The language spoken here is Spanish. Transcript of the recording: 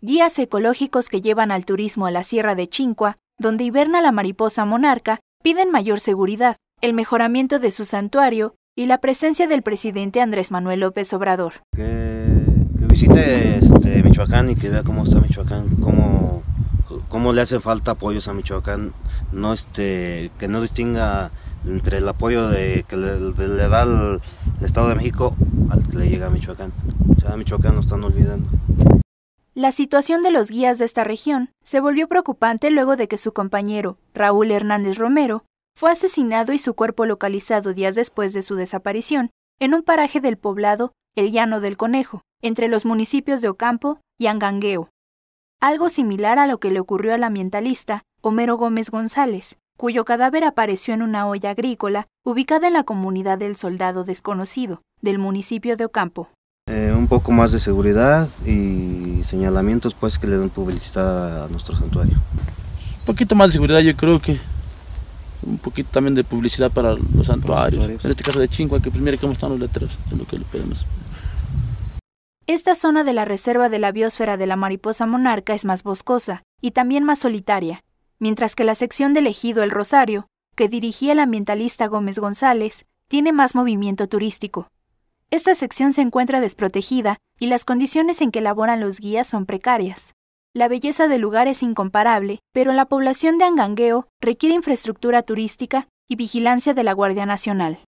guías ecológicos que llevan al turismo a la Sierra de Chincua, donde hiberna la mariposa monarca, piden mayor seguridad, el mejoramiento de su santuario y la presencia del presidente Andrés Manuel López Obrador. Que, visite este, Michoacán y que vea cómo está Michoacán, cómo, cómo le hace falta apoyos a Michoacán, no este, que no distinga entre el apoyo de, que le, da el, Estado de México al que le llega a Michoacán. O sea, Michoacán lo están olvidando. La situación de los guías de esta región se volvió preocupante luego de que su compañero, Raúl Hernández Romero, fue asesinado y su cuerpo localizado días después de su desaparición en un paraje del poblado El Llano del Conejo, entre los municipios de Ocampo y Angangueo. Algo similar a lo que le ocurrió al ambientalista Homero Gómez González, cuyo cadáver apareció en una olla agrícola ubicada en la comunidad del Soldado Desconocido, del municipio de Ocampo. Eh, un poco más de seguridad y señalamientos pues que le dan publicidad a nuestro santuario. Un poquito más de seguridad yo creo que un poquito también de publicidad para los santuarios. En este caso de chingua que primero cómo están los letreros, es lo que le pedimos. Esta zona de la reserva de la biosfera de la mariposa monarca es más boscosa y también más solitaria, mientras que la sección del ejido El Rosario, que dirigía el ambientalista Gómez González, tiene más movimiento turístico. Esta sección se encuentra desprotegida y las condiciones en que laboran los guías son precarias. La belleza del lugar es incomparable, pero la población de Angangueo requiere infraestructura turística y vigilancia de la Guardia Nacional.